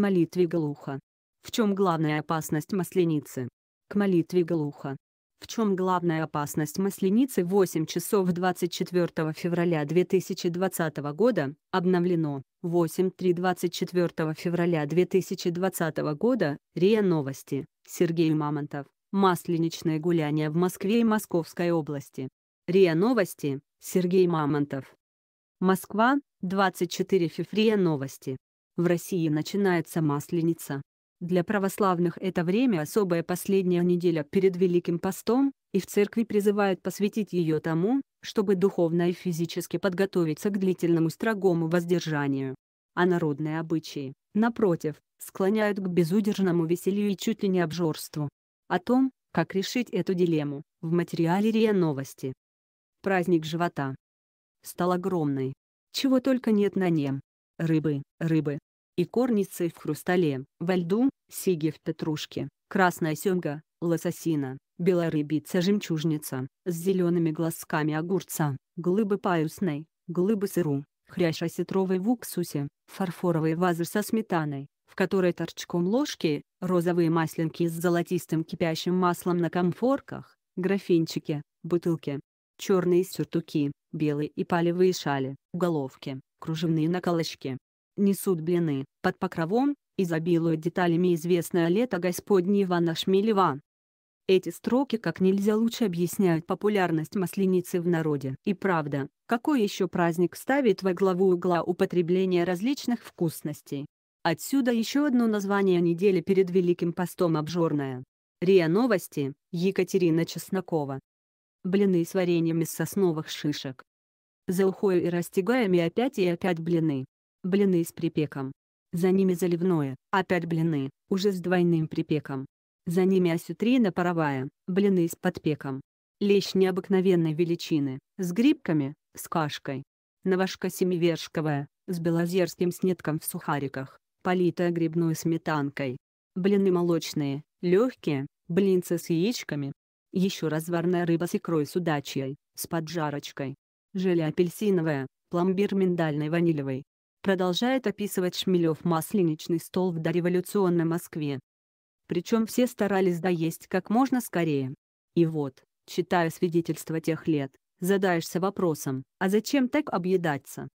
молитве Галуха. В чем главная опасность масленицы? К молитве Галуха. В чем главная опасность масленицы 8 часов 24 февраля 2020 года, обновлено, 8.3.24 февраля 2020 года, РИА Новости, Сергей Мамонтов, масленичное гуляние в Москве и Московской области. РИА Новости, Сергей Мамонтов. Москва, 24 февраля Новости. В России начинается Масленица. Для православных это время особая последняя неделя перед Великим постом, и в церкви призывают посвятить ее тому, чтобы духовно и физически подготовиться к длительному строгому воздержанию. А народные обычаи, напротив, склоняют к безудержному веселью и чуть ли не обжорству. О том, как решить эту дилемму, в материале РИА Новости. Праздник живота. Стал огромный. Чего только нет на нем. Рыбы, рыбы, и икорницей в хрустале, во льду, сиги в петрушке, красная семга, лососина, белорыбица-жемчужница, с зелеными глазками огурца, глыбы паюсной, глыбы сыру, хрящ осетровый в уксусе, фарфоровые вазы со сметаной, в которой торчком ложки, розовые масленки с золотистым кипящим маслом на комфорках, графинчики, бутылки, черные сюртуки, белые и палевые шали, головки, кружевные наколочки, несут блины, под покровом, изобилует деталями известное лето Господне Ивана Шмелева. Эти строки как нельзя лучше объясняют популярность масленицы в народе. И правда, какой еще праздник ставит во главу угла употребление различных вкусностей? Отсюда еще одно название недели перед Великим постом обжорное. РИА Новости, Екатерина Чеснокова. Блины с вареньем из сосновых шишек. За ухой и растягаями опять и опять блины блины с припеком. За ними заливное, опять блины, уже с двойным припеком. За ними осетрина паровая, блины с подпеком. Лещ необыкновенной величины, с грибками, с кашкой. Навашка семивершковая, с белозерским снетком в сухариках, политая грибной сметанкой. Блины молочные, легкие, блинцы с яичками. Еще разварная рыба с икрой с удачей, с поджарочкой. Желе апельсиновое, пломбир миндальный ванилевый, продолжает описывать Шмелев масленичный стол в дореволюционной Москве. Причем все старались доесть как можно скорее. И вот, читая свидетельства тех лет, задаешься вопросом, а зачем так объедаться?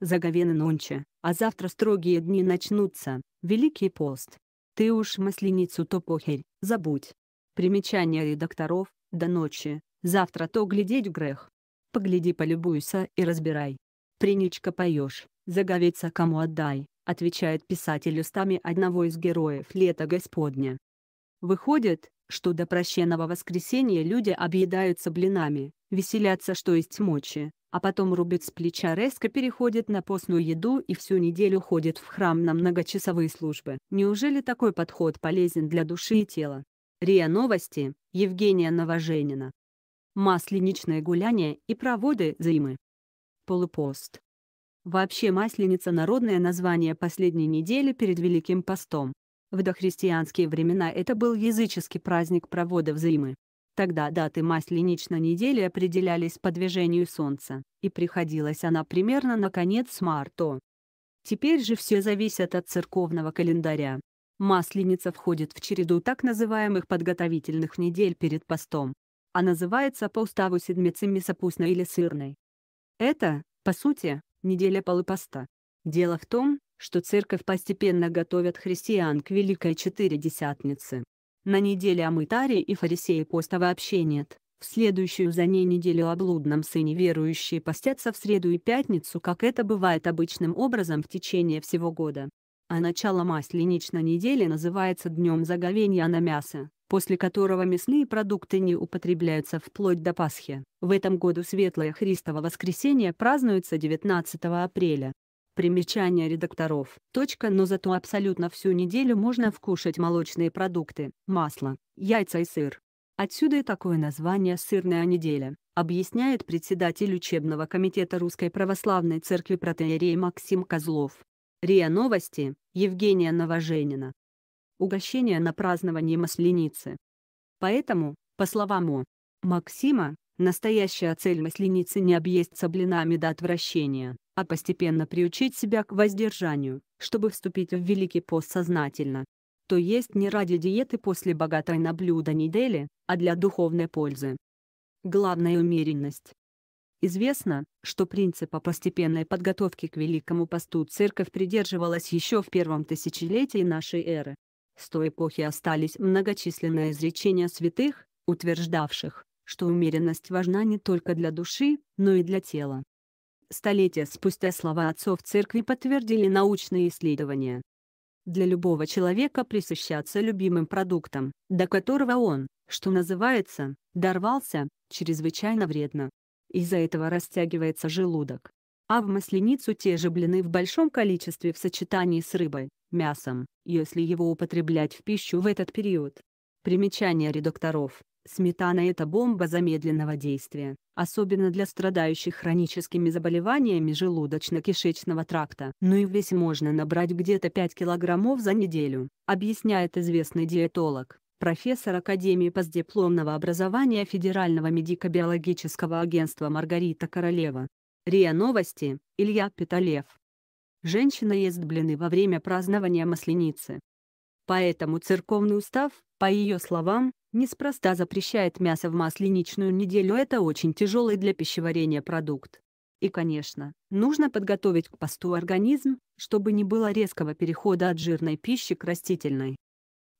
Заговены нонче, а завтра строгие дни начнутся, Великий пост. Ты уж масленицу то похерь, забудь. Примечание редакторов, до ночи, завтра то глядеть грех. Погляди полюбуйся и разбирай. Приничка поешь. «Заговеца кому отдай», — отвечает писатель устами одного из героев «Лето Господня». Выходит, что до прощенного воскресенья люди объедаются блинами, веселятся что есть мочи, а потом рубит с плеча резко переходит на постную еду и всю неделю ходит в храм на многочасовые службы. Неужели такой подход полезен для души и тела? РИА Новости, Евгения Новоженина. Масленичное гуляние и проводы зимы. Полупост. Вообще масленица — народное название последней недели перед Великим постом. В дохристианские времена это был языческий праздник проводов зимы. Тогда даты масленичной недели определялись по движению Солнца, и приходилась она примерно на конец марта. Теперь же все зависит от церковного календаря. Масленица входит в череду так называемых подготовительных недель перед постом. А называется по уставу седмицей мясопусной или сырной. Это, по сути, неделя полупоста. Дело в том, что церковь постепенно готовит христиан к Великой Четыредесятнице. На неделе о мытаре и фарисеи поста вообще нет. В следующую за ней неделю о блудном сыне верующие постятся в среду и пятницу, как это бывает обычным образом в течение всего года. А начало масленичной недели называется Днем Заговения на мясо после которого мясные продукты не употребляются вплоть до Пасхи. В этом году Светлое Христово воскресенье празднуется 19 апреля. Примечание редакторов. Точка, но зато абсолютно всю неделю можно вкушать молочные продукты, масло, яйца и сыр. Отсюда и такое название «Сырная неделя», объясняет председатель учебного комитета Русской Православной Церкви протеерей Максим Козлов. РИА Новости, Евгения Новоженина угощение на праздновании Масленицы. Поэтому, по словам О. Максима, настоящая цель Масленицы не объесться блинами до отвращения, а постепенно приучить себя к воздержанию, чтобы вступить в Великий пост сознательно. То есть не ради диеты после богатой на блюда недели, а для духовной пользы. Главная умеренность. Известно, что принципа постепенной подготовки к Великому посту церковь придерживалась еще в первом тысячелетии нашей эры. С той эпохи остались многочисленные изречения святых, утверждавших, что умеренность важна не только для души, но и для тела. Столетия спустя слова отцов церкви подтвердили научные исследования. Для любого человека присыщаться любимым продуктом, до которого он, что называется, дорвался, чрезвычайно вредно. Из-за этого растягивается желудок. А в масленицу те же блины в большом количестве в сочетании с рыбой, мясом, если его употреблять в пищу в этот период. Примечание редакторов: Сметана – это бомба замедленного действия, особенно для страдающих хроническими заболеваниями желудочно-кишечного тракта. Ну и в весе можно набрать где-то 5 килограммов за неделю, объясняет известный диетолог, профессор Академии постдипломного образования Федерального медико-биологического агентства Маргарита Королева. РИА Новости, Илья Питалев женщина ест блины во время празднования Масленицы. Поэтому церковный устав, по ее словам, неспроста запрещает мясо в масленичную неделю. Это очень тяжелый для пищеварения продукт. И, конечно, нужно подготовить к посту организм, чтобы не было резкого перехода от жирной пищи к растительной.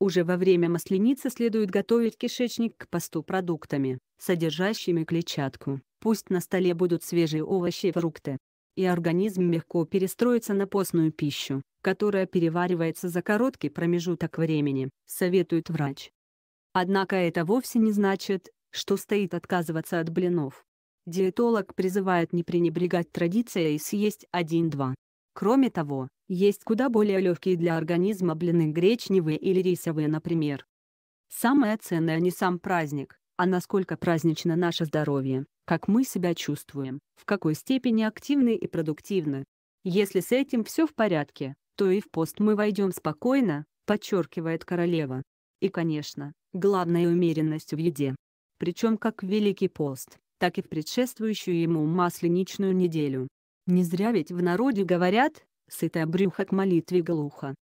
Уже во время масленицы следует готовить кишечник к посту продуктами, содержащими клетчатку. Пусть на столе будут свежие овощи и фрукты, и организм легко перестроится на постную пищу, которая переваривается за короткий промежуток времени, советует врач. Однако это вовсе не значит, что стоит отказываться от блинов. Диетолог призывает не пренебрегать традицией и съесть один-два. Кроме того, есть куда более легкие для организма блины гречневые или рисовые, например. Самое ценное не сам праздник, а насколько празднично наше здоровье, как мы себя чувствуем, в какой степени активны и продуктивны. Если с этим все в порядке, то и в пост мы войдем спокойно, подчеркивает королева. И, конечно, главная умеренность в еде. Причем как в Великий пост, так и в предшествующую ему масленичную неделю. Не зря ведь в народе говорят «сытое брюхо к молитве глухо».